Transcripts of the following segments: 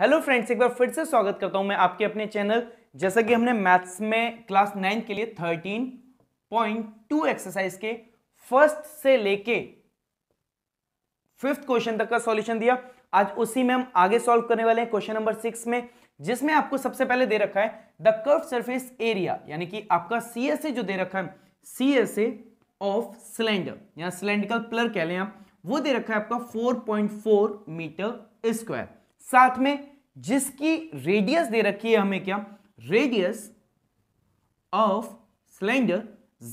hello friends एक बार फिर से स्वागत करता हूं मैं आपके अपने चैनल जैसा कि हमने मैथ्स में क्लास नाइन्थ के लिए थर्टीन पॉइंट टू एक्सरसाइज के फर्स्ट से लेके फिफ्थ क्वेश्चन तक का सॉल्यूशन दिया आज उसी में हम आगे सॉल्व करने वाले हैं क्वेश्चन नंबर सिक्स में जिसमें आपको सबसे पहले दे रखा है द कर्व सरफेस एरिया यानी कि आपका सी एस ए जो दे रखा है सी ऑफ सिलेंडर या सिलेंड्रिकल प्लर कह लें आप वो दे रखा है आपका फोर मीटर स्क्वायर साथ में जिसकी रेडियस दे रखी है हमें क्या रेडियस ऑफ सिलेंडर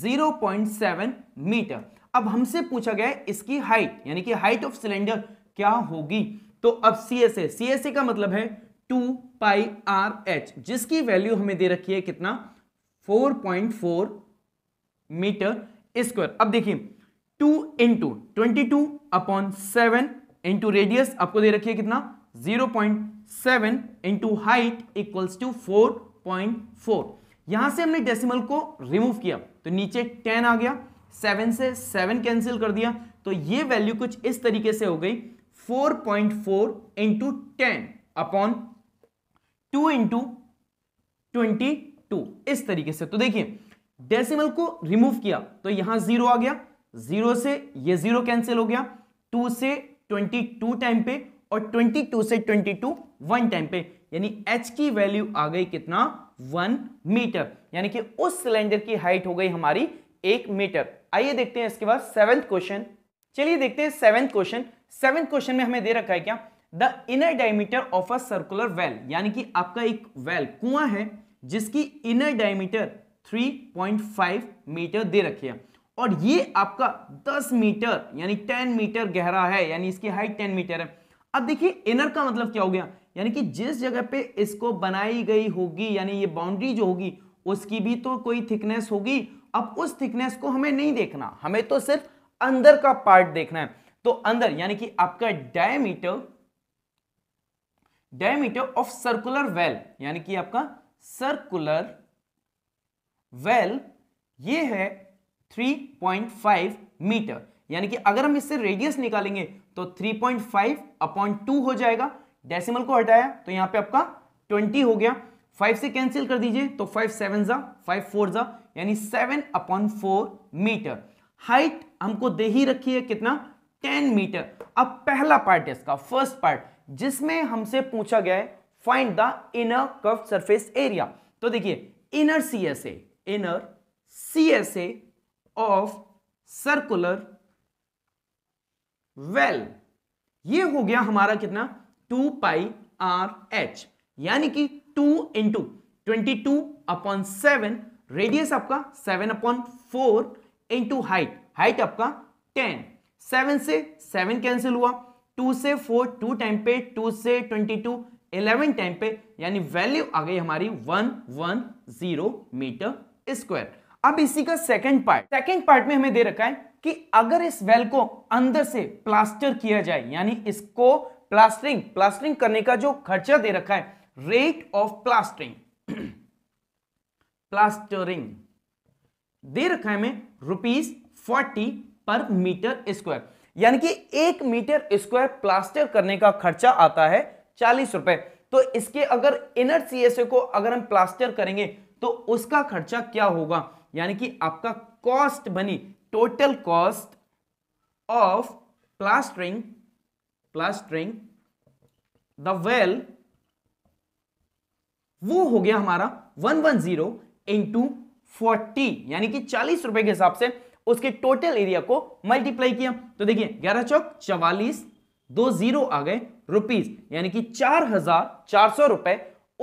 0.7 मीटर अब हमसे पूछा गया है इसकी हाइट यानी कि हाइट ऑफ सिलेंडर क्या होगी तो अब सी एस ए सी एस ए का मतलब है टू पाई आर एच जिसकी वैल्यू हमें दे रखी है कितना 4.4 मीटर स्क्वायर अब देखिए two into twenty two upon seven into radius आपको दे रखी है कितना zero point seven into height equals to four point four यहां से हमने डेसिमल को रिमूव किया तो नीचे टेन आ गया सेवन से सेवन कैंसिल कर दिया तो ये वैल्यू कुछ इस तरीके से हो गई four point four into ten upon two into twenty two इस तरीके से तो देखिए डेसिमल को रिमूव किया तो यहां जीरो आ गया जीरो से ये जीरो कैंसिल हो गया टू से ट्वेंटी टू टाइम पे और 22 से 22 वन टाइम पे यानी h की वैल्यू आ गई कितना वन मीटर यानी कि उस सिलेंडर की हाइट हो गई हमारी एक मीटर आइए देखते हैं इसके बाद सेवेंथ क्वेश्चन चलिए देखते हैं सेवेंथ क्वेश्चन सेवेंथ क्वेश्चन में हमें दे रखा है क्या the inner diameter of a circular well यानी कि आपका एक वेल कुआ है जिसकी इनर डायमीटर 3.5 मीटर दे रखी है और ये आपका 10 मीटर यानी 10 मीटर गहरा है यानी इसकी हाइट 10 मीटर है अब देखिए इनर का मतलब क्या हो गया यानी कि जिस जगह पे इसको बनाई गई होगी यानी ये बाउंड्री जो होगी उसकी भी तो कोई थिकनेस होगी अब उस थिकनेस को हमें नहीं देखना हमें तो सिर्फ अंदर का पार्ट देखना है तो अंदर यानी कि आपका diameter diameter of circular well यानी कि आपका सर्कुलर वेल ये है 3.5 मीटर यानी कि अगर हम इससे रेडियस निकालेंगे तो 3.5 पॉइंट अपॉन टू हो जाएगा डेसिमल को हटाया तो यहां पे आपका 20 हो गया 5 से कैंसिल कर दीजिए तो 5 सेवन जा फाइव फोर जा यानी 7 अपॉन फोर मीटर हाइट हमको दे ही रखी है कितना 10 मीटर अब पहला पार्ट है इसका फर्स्ट पार्ट जिसमें हमसे पूछा गया है फाइंड द इनर कफ सरफेस एरिया तो देखिए inner C S A inner C S A of circular well well, ये हो गया हमारा कितना टू पाई आर एच यानी कि two into twenty two upon seven radius आपका seven upon four into height height आपका टेन सेवन से सेवन कैंसिल हुआ टू से फोर टू टाइम पे टू से ट्वेंटी टू इलेवन टाइम पे यानी वैल्यू आ गई हमारी one one zero metre square अब इसी का सेकंड पार्ट सेकंड पार्ट में हमें दे रखा है कि अगर इस वेल को अंदर से प्लास्टर किया जाए यानी इसको प्लास्टरिंग प्लास्टरिंग करने का जो खर्चा दे रखा है रेट ऑफ प्लास्टरिंग प्लास्टरिंग दे रखा है हमें rupees forty per metre square यानी कि एक मीटर स्क्वायर प्लास्टर करने का खर्चा आता है चालीस रुपए तो इसके अगर इनर सीएसए को अगर हम प्लास्टर करेंगे तो उसका खर्चा क्या होगा यानी कि आपका कॉस्ट बनी total cost of plastering plastering the well well, वो हो गया हमारा 110 वन जीरो इंटू फोर्टी यानी कि चालीस रुपए के हिसाब से उसके टोटल एरिया को मल्टीप्लाई किया तो देखिए ग्यारह चौक चवालीस दो जीरो आ गए रुपीज यानी कि चार हजार चार सौ रुपए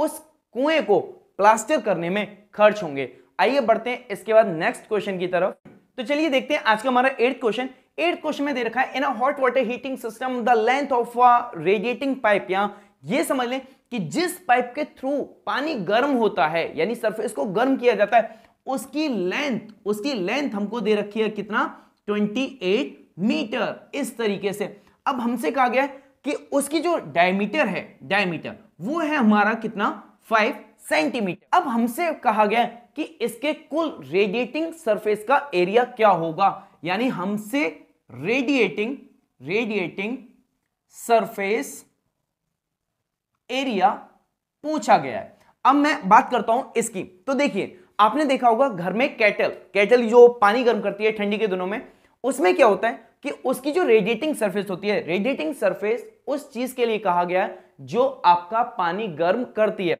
उस कुएं को प्लास्टर करने में खर्च होंगे आइए बढ़ते हैं इसके बाद नेक्स्ट क्वेश्चन की तरफ तो चलिए देखते हैं आज का हमारा एट क्वेश्चन एट क्वेश्चन में दे रखा है in a hot water heating system the length of a radiating pipe या ये समझ लें कि जिस पाइप के थ्रू पानी गर्म होता है यानी सरफेस को गर्म किया जाता है उसकी लेंथ उसकी लेंथ हमको दे रखी है कितना 28 मीटर इस तरीके से अब हमसे कहा गया है कि उसकी जो डायमीटर है डायमीटर वो है हमारा कितना 5 सेंटीमीटर अब हमसे कहा गया है कि इसके कुल रेडिएटिंग सरफेस का एरिया क्या होगा यानी हमसे रेडिएटिंग रेडिएटिंग सरफेस एरिया पूछा गया है अब मैं बात करता हूं इसकी तो देखिए आपने देखा होगा घर में कैटल कैटल जो पानी गर्म करती है ठंडी के दिनों में उसमें क्या होता है कि उसकी जो रेडिएटिंग सरफेस होती है रेडिएटिंग सरफेस उस चीज के लिए कहा गया है जो आपका पानी गर्म करती है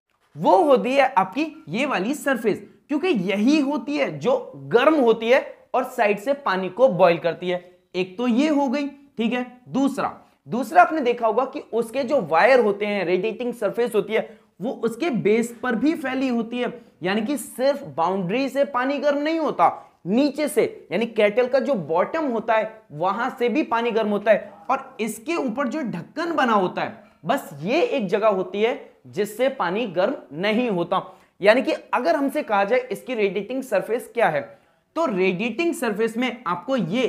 वो होती है आपकी ये वाली सरफेस क्योंकि यही होती है जो गर्म होती है और साइड से पानी को बॉइल करती है एक तो ये हो गई ठीक है दूसरा दूसरा आपने देखा होगा कि उसके जो वायर होते हैं रेडिएटिंग सरफेस होती है वो उसके बेस पर भी फैली होती है यानी कि सिर्फ बाउंड्री से पानी गर्म नहीं होता नीचे से यानी कैटल का जो बॉटम होता है वहां से भी पानी गर्म होता है और इसके ऊपर जो ढक्कन बना होता है बस ये एक जगह होती है जिससे पानी गर्म नहीं होता यानी कि अगर हमसे कहा जाए इसकी रेडिएटिंग सरफेस क्या है तो रेडिएटिंग सरफेस में आपको ये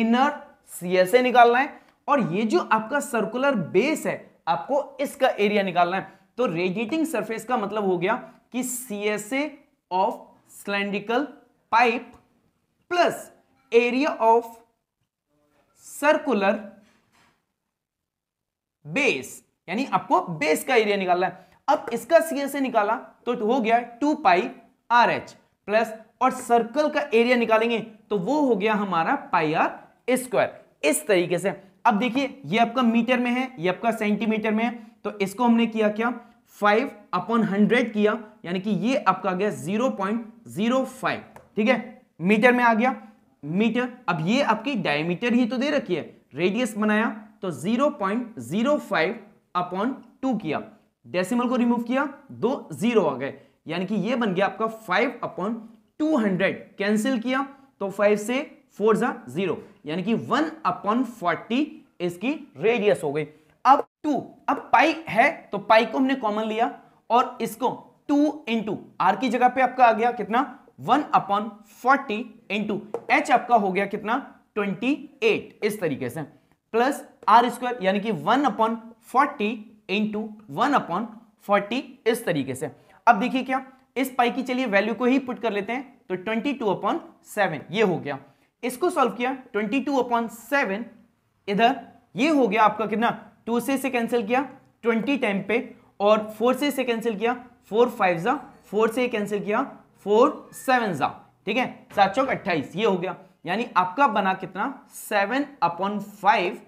इनर सीएसए निकालना है और ये जो आपका सर्कुलर बेस है आपको इसका एरिया निकालना है तो रेडिएटिंग सरफेस का मतलब हो गया कि CSA of cylindrical pipe plus area of circular base यानी आपको बेस का एरिया निकालना है अब इसका सी निकाला तो हो गया two pi R H plus और सर्कल का एरिया निकालेंगे तो वो हो गया हमारा पाई आर स्क्वायर इस तरीके से अब देखिए ये आपका मीटर में है ये आपका सेंटीमीटर में है तो इसको हमने किया क्या फाइव अपॉन हंड्रेड किया यानी कि ये आपका आ गया जीरो पॉइंट जीरो फाइव ठीक है मीटर में आ गया मीटर अब ये आपकी डायमीटर ही तो दे रखी है रेडियस बनाया तो zero point zero five upon two किया डेसिमल को रिमूव किया दो जीरो आ गए यानी कि ये बन गया आपका five upon two hundred cancel किया तो फाइव से फोर जा जीरो यानी कि वन अपॉन फोर्टी इसकी रेडियस हो गई अब टू अब पाई है तो पाई को हमने कॉमन लिया और इसको टू इंटू आर की जगह पे आपका आ गया कितना one upon forty into H आपका हो गया कितना ट्वेंटी एट इस तरीके से प्लस आर स्क्वायर यानी कि one upon forty into one upon forty इस तरीके से अब देखिए क्या इस पाई की चलिए वैल्यू को ही पुट कर लेते हैं तो ट्वेंटी टू अपॉन सेवन ये हो गया इसको सॉल्व किया ट्वेंटी टू अपॉन सेवन इधर ये हो गया आपका कितना टू से से कैंसिल किया ट्वेंटी टाइम पे और फोर से से कैंसिल किया फोर फाइव जा फोर से कैंसिल किया फोर सेवन जा ठीक है सात चौक अट्ठाईस ये हो गया यानी आपका बना कितना seven upon five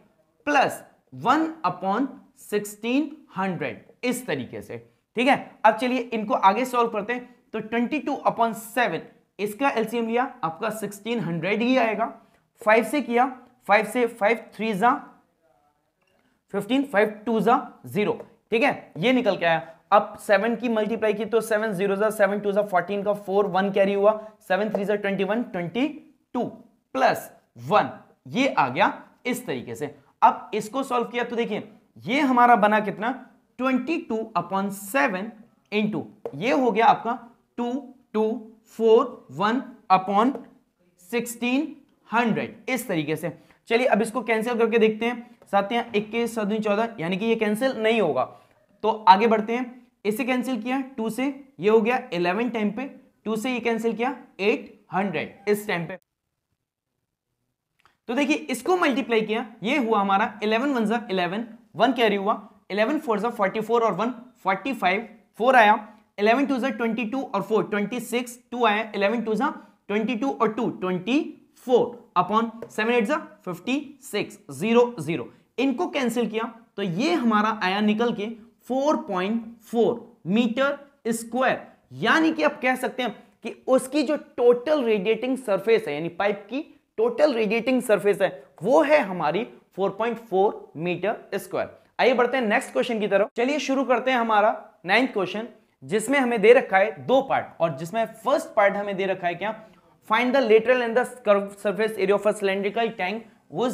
plus one upon 1600 इस तरीके से ठीक है अब चलिए इनको आगे सॉल्व करते हैं तो 22 टू अपॉन सेवन इसका एलसीएम लिया आपका 1600 ही आएगा 5 से किया 5 से 5 थ्री जा फिफ्टीन फाइव टू जा जीरो ठीक है ये निकल के आया अब सेवन की मल्टीप्लाई की तो सेवन जीरो जा सेवन टू जा फोर्टीन का फोर वन कैरी हुआ सेवन थ्री जा twenty one twenty two plus one ये आ गया इस तरीके से अब इसको सॉल्व किया तो देखिए ये हमारा बना कितना twenty two upon seven into ये हो गया आपका two two four one upon sixteen hundred इस तरीके से चलिए अब इसको कैंसिल करके देखते हैं साथ ही इक्कीस सात चौदह यानी कि ये कैंसिल नहीं होगा तो आगे बढ़ते हैं इसे कैंसिल किया टू से ये हो गया इलेवन टाइम पे टू से ये कैंसिल किया एट हंड्रेड इस टाइम पे तो देखिए इसको मल्टीप्लाई किया ये हुआ हमारा इलेवन वन सा इलेवन वन कैरी हुआ इलेवन फोर जो फोर्टी फोर और वन फोर्टी फाइव फोर आया इलेवन टू जो ट्वेंटी टू और फोर ट्वेंटी सिक्स टू आया इलेवन टू जो ट्वेंटी टू और two twenty four upon seven eight जो फिफ्टी सिक्स जीरो जीरो इनको कैंसिल किया तो ये हमारा आया निकल के four point four metre square यानी कि आप कह सकते हैं कि उसकी जो टोटल रेडिएटिंग सरफेस है यानी पाइप की टोटल रेडिएटिंग सरफेस है वो है हमारी 4.4 मीटर स्क्वायर आइए बढ़ते हैं नेक्स्ट क्वेश्चन की तरफ चलिए शुरू करते हैं हमारा नाइन्थ क्वेश्चन जिसमें हमें दे रखा है दो पार्ट और जिसमें फर्स्ट पार्ट हमें दे रखा है क्या find the lateral and the surface area of a cylindrical tank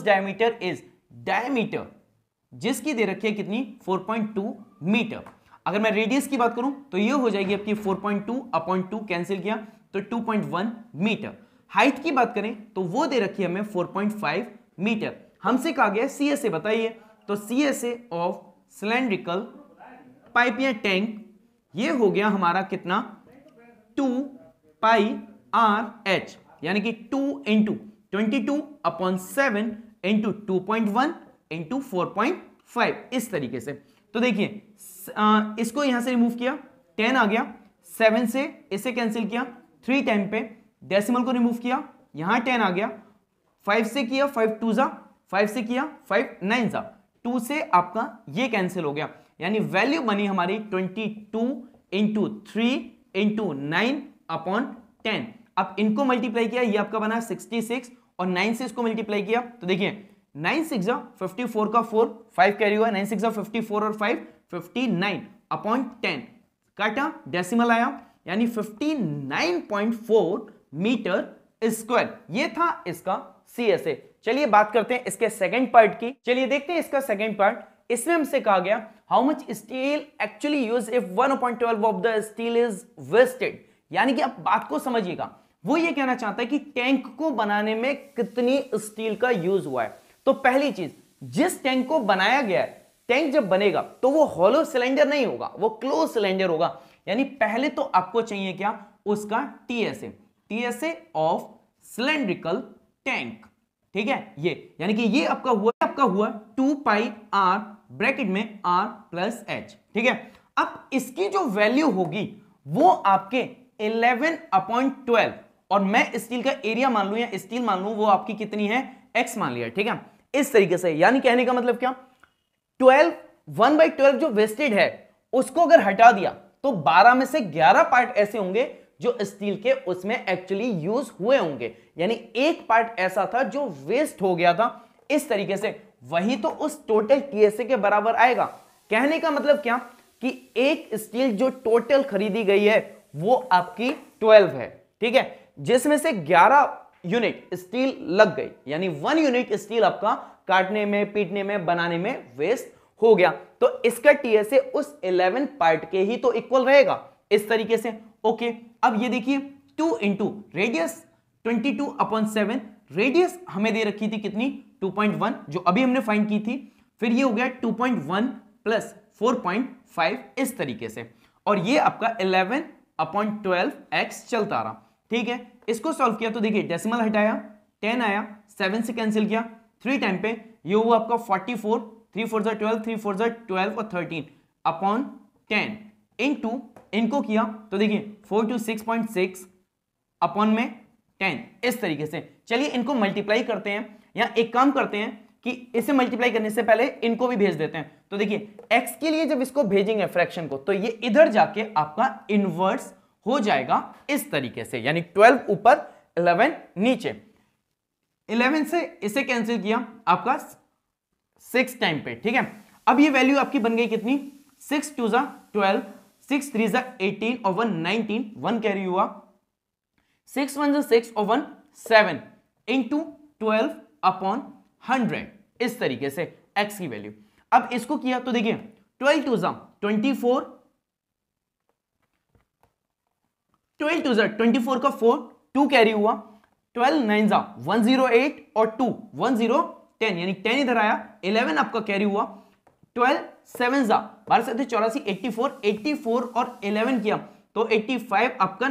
diameter is diameter जिसकी दे रखी है कितनी 4.2 मीटर अगर मैं रेडियस की बात करूं तो ये हो जाएगी आपकी 4.2 अपॉइंट टू कैंसिल किया तो 2.1 मीटर हाइट की बात करें तो वो दे रखी है हमें 4.5 मीटर हमसे कहा गया सी एस ए बताइए तो C S A of cylindrical pipe या टैंक ये हो गया हमारा कितना टू पाई आर एच यानी कि two into twenty two upon seven into two point one into four point five इस तरीके से तो देखिए इसको यहां से रिमूव किया टेन आ गया सेवन से इसे कैंसिल किया थ्री टाइम पे डेसिमल को रिमूव किया यहां टेन आ गया फाइव से किया फाइव टू जा फाइव से किया फाइव नाइन सा टू से आपका ये कैंसिल हो गया यानी वैल्यू बनी हमारी twenty two into three into nine upon ten अब इनको मल्टीप्लाई किया ये आपका बना सिक्सटी सिक्स और नाइन से इसको मल्टीप्लाई किया तो देखिए नाइन सिक्स फिफ्टी फोर का फोर फाइव कैरी हुआ नाइन सिक्स फिफ्टी फोर और five fifty nine upon ten काटा डेसिमल आया यानी fifty nine point four metre square ये था इसका सी एस ए चलिए बात करते हैं इसके सेकेंड पार्ट की चलिए देखते हैं इसका सेकेंड पार्ट इसमें हमसे कहा गया how much steel actually use if one point of the steel is wasted यानी कि आप बात को समझिएगा वो ये कहना चाहता है कि टैंक को बनाने में कितनी स्टील का यूज हुआ है तो पहली चीज जिस टैंक को बनाया गया है टैंक जब बनेगा तो वो हॉलो सिलेंडर नहीं होगा वो क्लोज सिलेंडर होगा यानी पहले तो आपको चाहिए क्या उसका TSA TSA of cylindrical tank ठीक है ये यानी कि ये आपका हुआ आपका हुआ टू पाई आर ब्रैकेट में आर प्लस एच ठीक है अब इसकी जो वैल्यू होगी वो आपके इलेवन अपॉइंट ट्वेल्व और मैं स्टील का एरिया मान लू या स्टील मान लू वो आपकी कितनी है एक्स मान लिया ठीक है इस तरीके से यानी कहने का मतलब क्या ट्वेल्व वन बाई ट्वेल्व जो वेस्टेड है उसको अगर हटा दिया तो 12 में से 11 पार्ट ऐसे होंगे जो स्टील के उसमें एक्चुअली यूज हुए होंगे यानी एक पार्ट ऐसा था जो वेस्ट हो गया था इस तरीके से वही तो उस टोटल टीएसए के बराबर आएगा कहने का मतलब क्या कि एक स्टील जो टोटल खरीदी गई है वो आपकी 12 है ठीक है जिसमें से 11 यूनिट स्टील लग गई यानी वन यूनिट स्टील आपका काटने में पीटने में बनाने में वेस्ट हो गया तो इसका टीएसए उस 11 पार्ट के ही तो इक्वल रहेगा इस तरीके से ओके अब ये देखिए two into radius twenty two upon seven radius हमें दे रखी थी कितनी 2.1 जो अभी हमने फाइंड की थी फिर ये हो गया 2.1 प्लस 4.5 इस तरीके से और ये आपका 11 अपॉन ट्वेल्व एक्स चलता रहा ठीक है इसको सॉल्व किया तो देखिए डेसिमल हटाया 10 आया 7 से कैंसिल किया थ्री टाइम पे ये हुआ आपका 44 थ्री फोर जो ट्वेल्व थ्री फोर जो ट्वेल्व और 13 अपॉन 10 इन टू इनको किया तो देखिए four two six point six upon में टेन इस तरीके से चलिए इनको मल्टीप्लाई करते हैं या एक काम करते हैं कि इसे मल्टीप्लाई करने से पहले इनको भी भेज देते हैं तो देखिए x के लिए जब इसको भेजेंगे फ्रैक्शन को तो ये इधर जाके आपका इनवर्स हो जाएगा इस तरीके से यानी ट्वेल्व ऊपर इलेवन नीचे इलेवन से इसे कैंसिल किया आपका सिक्स टाइम पे ठीक है अब ये वैल्यू आपकी बन गई कितनी सिक्स टू जा ट्वेल्व सिक्स थ्री ज़ा एटीन और वन नाइनटीन वन कैरी हुआ सिक्स वन जो सिक्स और one seven into twelve upon hundred इस तरीके से एक्स की वैल्यू अब इसको किया तो देखिए ट्वेल्व टू ज़ा ट्वेंटी फोर ट्वेल्व टू ज़ा ट्वेंटी फोर का फोर टू कैरी हुआ ट्वेल्व नाइन ज़ा वन जीरो एट और टू वन जीरो टेन यानी टेन इधर आया इलेवन आपका कैरी हुआ ट्वेल्व सेवन जा बारह चौरासी एट्टी फोर एट्टी फोर और इलेवन किया तो एट्टी फाइव आपका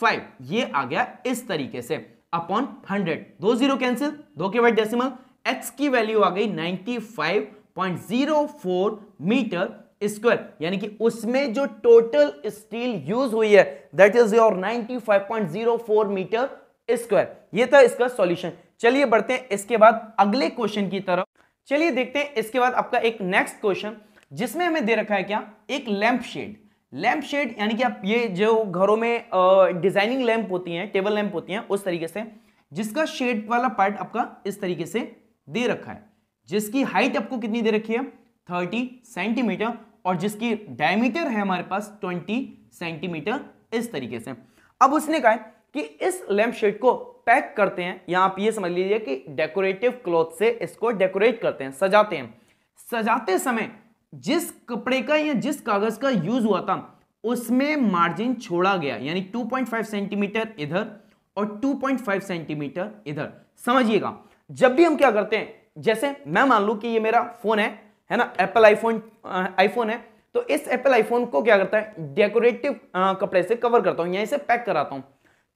फाइव ये आ गया इस तरीके से अपॉन हंड्रेड दो जीरो कैंसिल दो के बाद डेसिमल एक्स की वैल्यू आ गई ninety five point zero four metre square यानी कि उसमें जो टोटल स्टील यूज हुई है that is your four metre square यह था इसका सॉल्यूशन चलिए बढ़ते हैं इसके बाद अगले क्वेश्चन की तरफ चलिए देखते हैं इसके बाद आपका एक नेक्स्ट क्वेश्चन जिसमें हमें दे रखा है क्या एक लैंप शेड लैंप शेड यानी कि आप ये जो घरों में डिजाइनिंग लैंप होती हैं टेबल लैंप होती हैं उस तरीके से जिसका शेड वाला पार्ट आपका इस तरीके से दे रखा है जिसकी हाइट आपको कितनी दे रखी है थर्टी सेंटीमीटर और जिसकी डायमीटर है हमारे पास ट्वेंटी सेंटीमीटर इस तरीके से अब उसने कहा कि इस लैंप शेड को पैक करते हैं या आप ये समझ लीजिए कि डेकोरेटिव क्लॉथ से इसको डेकोरेट करते हैं सजाते हैं सजाते समय जिस कपड़े का या जिस कागज का यूज हुआ था उसमें मार्जिन छोड़ा गया यानी 2.5 सेंटीमीटर इधर और 2.5 सेंटीमीटर इधर समझिएगा जब भी हम क्या करते हैं जैसे मैं मान लू कि ये मेरा फोन है है ना एप्पल आईफोन आईफोन है तो इस एप्पल आईफोन को क्या करता है डेकोरेटिव कपड़े से कवर करता हूं या इसे पैक कराता हूं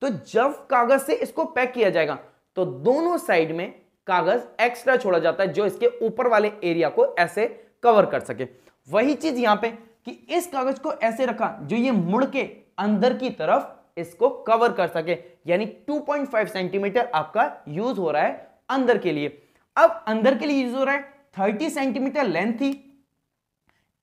तो जब कागज से इसको पैक किया जाएगा तो दोनों साइड में कागज एक्स्ट्रा छोड़ा जाता है जो इसके ऊपर वाले एरिया को ऐसे कवर कर सके वही चीज यहां पे कि इस कागज को ऐसे रखा जो ये मुड़ के अंदर की तरफ इसको कवर कर सके यानी 2.5 सेंटीमीटर आपका यूज हो रहा है अंदर के लिए अब अंदर के लिए यूज हो रहा है 30 सेंटीमीटर लेंथ थी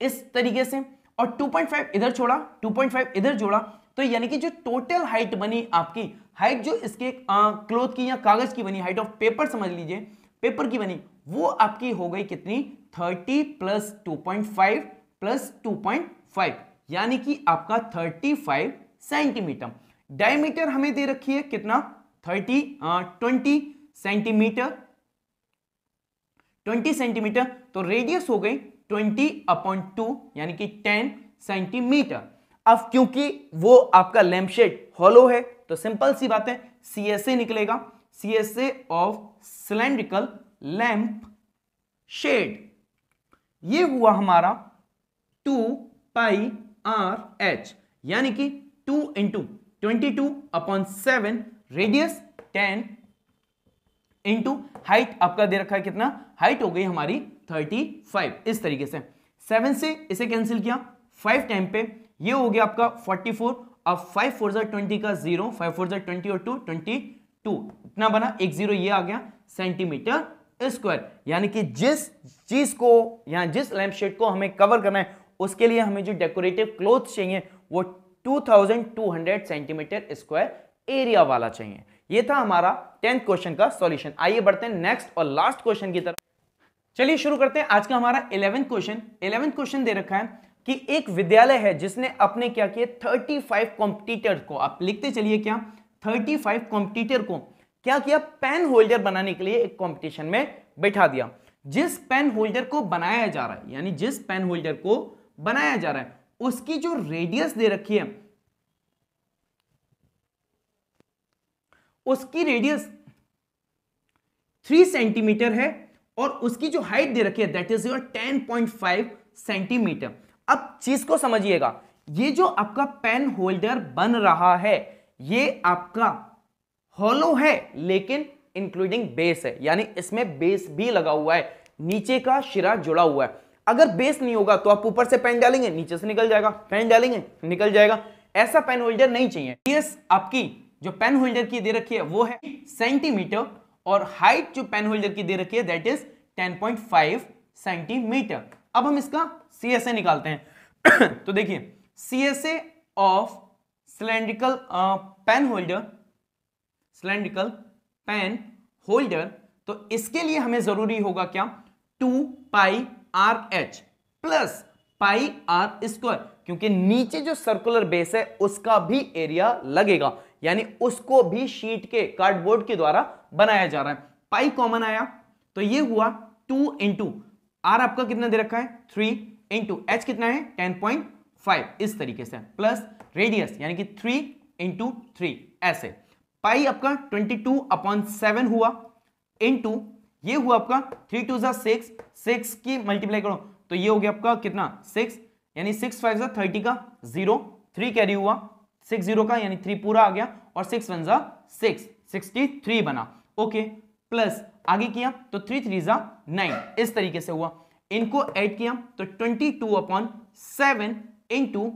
इस तरीके से और 2.5 इधर छोड़ा 2.5 इधर जोड़ा तो यानी कि जो टोटल हाइट बनी आपकी हाइट जो इसके क्लोथ की या कागज की बनी हाइट ऑफ पेपर समझ लीजिए पेपर की बनी वो आपकी हो गई कितनी thirty plus two point five plus two point five यानी कि आपका थर्टी फाइव सेंटीमीटर डायमीटर हमें दे रखी है कितना thirty twenty centimetre twenty centimetre तो रेडियस हो गई ट्वेंटी अपॉइंट टू यानी कि टेन सेंटीमीटर अब क्योंकि वो आपका लैम्पशेड हॉलो है तो सिंपल सी बात है सी एस ए निकलेगा C S A of cylindrical lamp shade ये हुआ हमारा टू पाई आर एच यानी कि two into twenty two upon seven radius ten into height आपका दे रखा है कितना हाइट हो गई हमारी थर्टी फाइव इस तरीके से सेवन से इसे कैंसिल किया फाइव टाइम पे ये हो गया आपका 44 अब फाइव फोर जर ट्वेंटी का जीरो फाइव फोर जर ट्वेंटी और टू ट्वेंटी टू इतना बना एक जीरो ये आ गया सेंटीमीटर स्क्वायर यानी कि जिस चीज को या जिस लैंप शेड को हमें कवर करना है उसके लिए हमें जो डेकोरेटिव क्लोथ चाहिए वो 2200 सेंटीमीटर स्क्वायर एरिया वाला चाहिए ये था हमारा टेंथ क्वेश्चन का सॉल्यूशन आइए बढ़ते हैं नेक्स्ट और लास्ट क्वेश्चन की तरफ चलिए शुरू करते हैं आज का हमारा इलेवेंथ क्वेश्चन इलेवेंथ क्वेश्चन दे रखा है कि एक विद्यालय है जिसने अपने क्या किया 35 कॉम्पिटिटर को आप लिखते चलिए क्या 35 कॉम्पिटिटर को क्या किया पेन होल्डर बनाने के लिए एक कंपटीशन में बैठा दिया जिस पेन होल्डर को बनाया जा रहा है यानी जिस पेन होल्डर को बनाया जा रहा है उसकी जो रेडियस दे रखी है उसकी रेडियस थ्री सेंटीमीटर है और उसकी जो हाइट दे रखी है that is your ten point five centimetre अब चीज को समझिएगा ये जो आपका पेन होल्डर बन रहा है ये आपका हॉलो है लेकिन इंक्लूडिंग बेस है यानी इसमें बेस भी लगा हुआ है नीचे का शिरा जुड़ा हुआ है अगर बेस नहीं होगा तो आप ऊपर से पेन डालेंगे नीचे से निकल जाएगा पेन डालेंगे निकल जाएगा ऐसा पेन होल्डर नहीं चाहिए यस आपकी जो पेन होल्डर की दे रखी है वो है सेंटीमीटर और हाइट जो पेन होल्डर की दे रखी है दैट इज 10.5 सेंटीमीटर अब हम इसका सी एस ए निकालते हैं तो देखिए C S A of cylindrical pen holder cylindrical pen holder तो इसके लिए हमें जरूरी होगा क्या two pi R H plus pi r square क्योंकि नीचे जो सर्कुलर बेस है उसका भी एरिया लगेगा यानी उसको भी शीट के कार्डबोर्ड के द्वारा बनाया जा रहा है पाई कॉमन आया तो ये हुआ टू इंटू आर आपका कितना दे रखा है थ्री इंटू एच कितना है टेन पॉइंट फाइव इस तरीके से प्लस रेडियस यानी कि थ्री इंटू थ्री ऐसे पाई आपका ट्वेंटी टू अपॉन सेवन हुआ इंटू ये हुआ आपका थ्री टू ज़ा सिक्स सिक्स की मल्टीप्लाई करो तो ये हो गया आपका कितना सिक्स यानी सिक्स फाइव ज़ा थर्टी का जीरो थ्री कैरी हुआ सिक्स जीरो का यानी थ्री पूरा आ गया और सिक्स वन ज़ा सिक्स सिक्सटी थ्री बना ओके प्लस आगे किया तो थ्री थ्री ज़ा नाइन इस तरीके से हुआ इनको ऐड किया तो twenty two upon seven into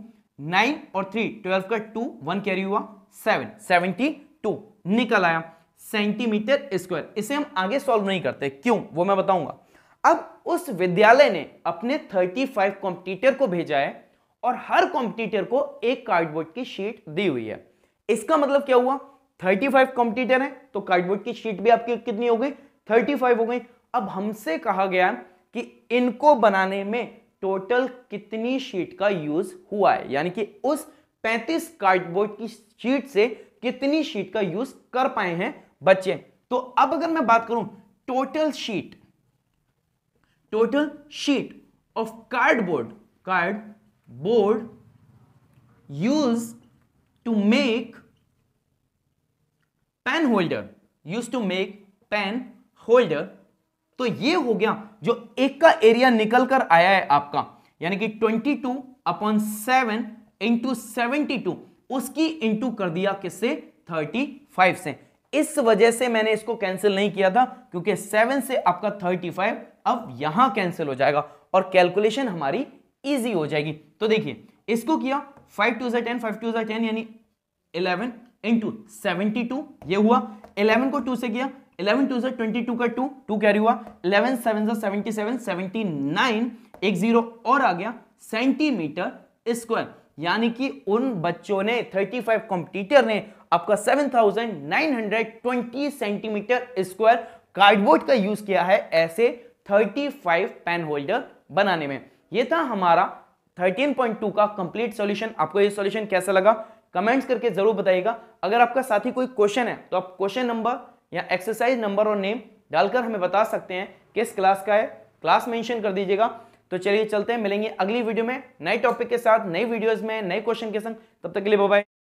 nine और थ्री ट्वेल्व का टू वन कैरी हुआ सेवन सेवेंटी टू निकल आया सेंटीमीटर स्क्वायर इसे हम आगे सॉल्व नहीं करते क्यों वो मैं बताऊंगा अब उस विद्यालय ने अपने 35 कॉम्पिटिटर को भेजा है और हर कॉम्पिटिटर को एक कार्डबोर्ड की शीट दी हुई है इसका मतलब क्या हुआ 35 कॉम्पिटिटर है तो कार्डबोर्ड की शीट भी आपकी कितनी हो गई 35 हो गई अब हमसे कहा गया कि इनको बनाने में टोटल कितनी शीट का यूज हुआ है यानी कि उस 35 कार्डबोर्ड की शीट से कितनी शीट का यूज कर पाए हैं बच्चे तो अब अगर मैं बात करूं total sheet total sheet of cardboard board use to make pen holder use to make pen holder तो ये हो गया जो एक का एरिया निकल कर आया है आपका यानी कि 22 two upon seven into seventy two उसकी इंटू कर दिया किससे 35 से इस वजह से मैंने इसको कैंसिल नहीं किया था क्योंकि 7 से आपका 35 अब यहां कैंसिल हो जाएगा और कैलकुलेशन हमारी इजी हो जाएगी तो देखिए इसको किया 5 टू सा टेन फाइव टू सा यानी 11 इंटू सेवेंटी ये हुआ 11 को 2 से किया इलेवन टू ट्वेंटी टू का टू टू कैरी हुआ eleven seven seventy seven seventy nine एक जीरो और आ गया सेंटीमीटर स्क्वायर यानी कि उन बच्चों ने 35 कंपटीटर ने आपका 7920 सेंटीमीटर स्क्वायर कार्डबोर्ड का यूज किया है ऐसे 35 पेन होल्डर बनाने में ये था हमारा 13.2 का कंप्लीट सॉल्यूशन आपको ये सॉल्यूशन कैसा लगा कमेंट्स करके जरूर बताइएगा अगर आपका साथी कोई क्वेश्चन है तो आप क्वेश्चन नंबर या एक्सरसाइज नंबर और नेम डालकर हमें बता सकते हैं किस क्लास का है क्लास मेंशन कर दीजिएगा तो चलिए चलते हैं मिलेंगे अगली वीडियो में नए टॉपिक के साथ नई वीडियोस में नए क्वेश्चन के संग तब तक के लिए बाय